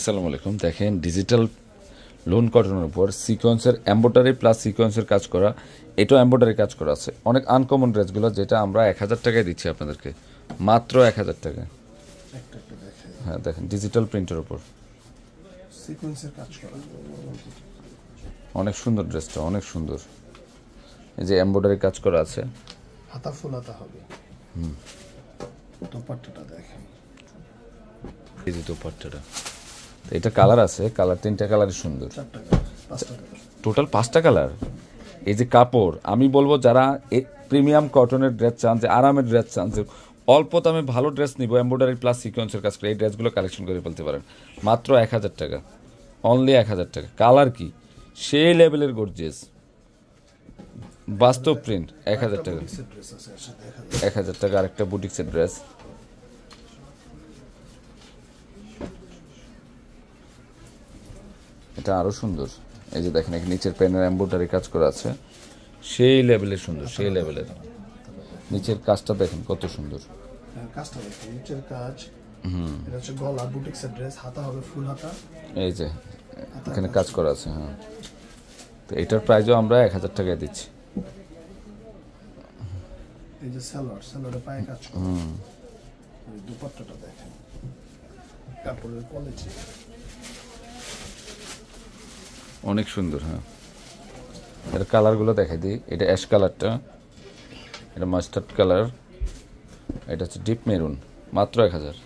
আসসালামু আলাইকুম দেখেন ডিজিটাল লোন কটনের উপর সিকোয়েন্সের অ্যাম্বোটারি প্লাস সিকোয়েন্সের কাজ করা এটাও অ্যাম্বোটারি কাজ করা আছে অনেক আনকমন ড্রেসগুলো যেটা আমরা এক হাজার টাকায় দিচ্ছি আপনাদেরকে মাত্র এক হাজার টাকা হ্যাঁ দেখেন ডিজিটাল প্রিন্টের উপর অনেক সুন্দর ড্রেসটা অনেক সুন্দর এই যে এমব্রয়ডারি কাজ করা আছে হাতা ফুল এটা কালার আছে কালার তিনটা কালারই সুন্দর টোটাল পাঁচটা কালার এই যে কাপড় আমি বলবো যারা প্রিমিয়াম কটনের ড্রেস চান যে আরামের ড্রেস চান যে অল্প দামে ভালো ড্রেস নিব এম্বয়ডারি প্লাস সিকোয়েন্সের কাছ করে এই ড্রেসগুলো কালেকশন করে ফেলতে পারেন মাত্র এক হাজার টাকা অনলি এক হাজার টাকা কালার কি সেই লেভেলের গোর্জেস বাস্তব প্রিন্ট এক হাজার টাকা এক হাজার টাকা আরেকটা বুটিক্সের ড্রেস এটা আরও সুন্দর এই যে দেখেন এখানে নিচের প্যানের অ্যাম্বোটারি কাজ করা আছে সেই লেভেলের সুন্দর সেই লেভেলের নিচের কাজটা দেখেন কত সুন্দর হ্যাঁ, কাজটা দেখেন নিচের কাজ হুম এটা হচ্ছে গলা বুটিক্সের ড্রেস হাতা হবে ফুল হাতা এই যে এখানে কাজ করা আছে হ্যাঁ তো এটার প্রাইসও আমরা এক হাজার টাকায় দিচ্ছি এই যে স্যালোয়ার স্যালোয়ারে পায়ে কাজ করা দুপাট্টাটা দেখেন কোয়ালিটি অনেক সুন্দর হ্যাঁ এর কালারগুলো দেখাই দিই এটা অ্যাশ কালারটা এটা মাস্টার্ড কালার এটা হচ্ছে ডিপ মেরুন মাত্র এক হাজার